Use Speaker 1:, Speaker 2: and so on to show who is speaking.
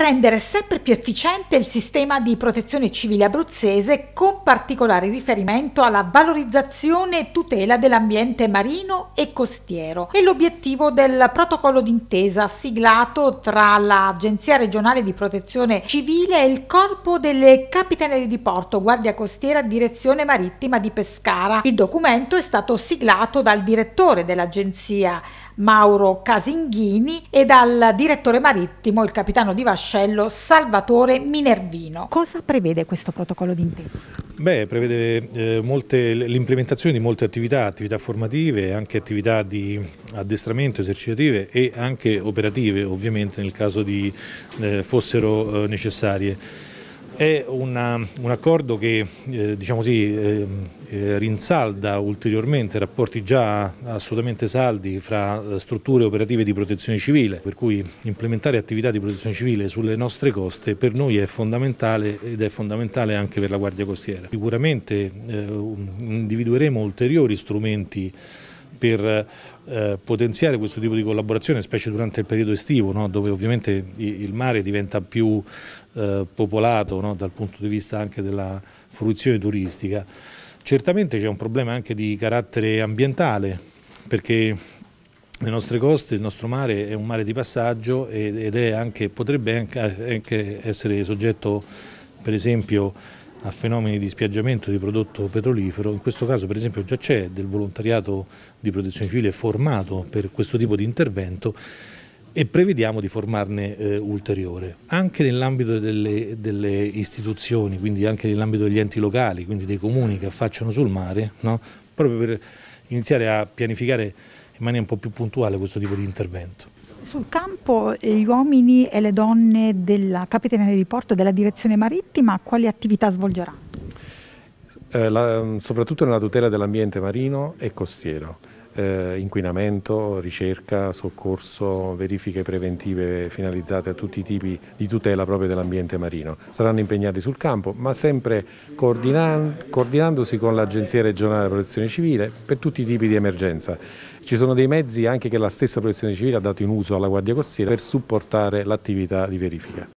Speaker 1: rendere sempre più efficiente il sistema di protezione civile abruzzese con particolare riferimento alla valorizzazione e tutela dell'ambiente marino e costiero È l'obiettivo del protocollo d'intesa siglato tra l'Agenzia regionale di protezione civile e il Corpo delle Capitanerie di Porto, Guardia Costiera, Direzione Marittima di Pescara. Il documento è stato siglato dal direttore dell'Agenzia Mauro Casinghini e dal direttore marittimo, il capitano di vascello Salvatore Minervino. Cosa prevede questo protocollo d'intesa?
Speaker 2: Beh, prevede eh, l'implementazione di molte attività, attività formative, anche attività di addestramento esercitative e anche operative ovviamente nel caso di, eh, fossero eh, necessarie. È una, um, un accordo che eh, diciamo così, eh, eh, rinsalda ulteriormente rapporti già assolutamente saldi fra eh, strutture operative di protezione civile, per cui implementare attività di protezione civile sulle nostre coste per noi è fondamentale ed è fondamentale anche per la Guardia Costiera. Sicuramente eh, individueremo ulteriori strumenti per eh, potenziare questo tipo di collaborazione, specie durante il periodo estivo, no? dove ovviamente il mare diventa più eh, popolato no? dal punto di vista anche della fruizione turistica. Certamente c'è un problema anche di carattere ambientale, perché le nostre coste, il nostro mare è un mare di passaggio ed anche, potrebbe anche essere soggetto per esempio a fenomeni di spiaggiamento di prodotto petrolifero, in questo caso per esempio già c'è del volontariato di protezione civile formato per questo tipo di intervento e prevediamo di formarne eh, ulteriore. Anche nell'ambito delle, delle, istituzioni, quindi anche nell'ambito degli enti locali, quindi dei comuni che affacciano sul mare, no? proprio per iniziare a pianificare in maniera un po' più puntuale questo tipo di intervento.
Speaker 1: Sul campo eh, gli uomini e le donne della Capitaneria di Porto, della Direzione Marittima, quali attività svolgeranno?
Speaker 3: Eh, mm, soprattutto nella tutela dell'ambiente marino e costiero eh, inquinamento, ricerca, soccorso, verifiche preventive finalizzate a tutti i tipi di tutela proprio dell'ambiente marino. Saranno impegnati sul campo, ma sempre coordinandosi con l'Agenzia regionale della protezione civile per tutti i tipi di emergenza. Ci sono dei mezzi anche che la stessa protezione civile ha dato in uso alla Guardia Costiera per supportare l'attività di verifica.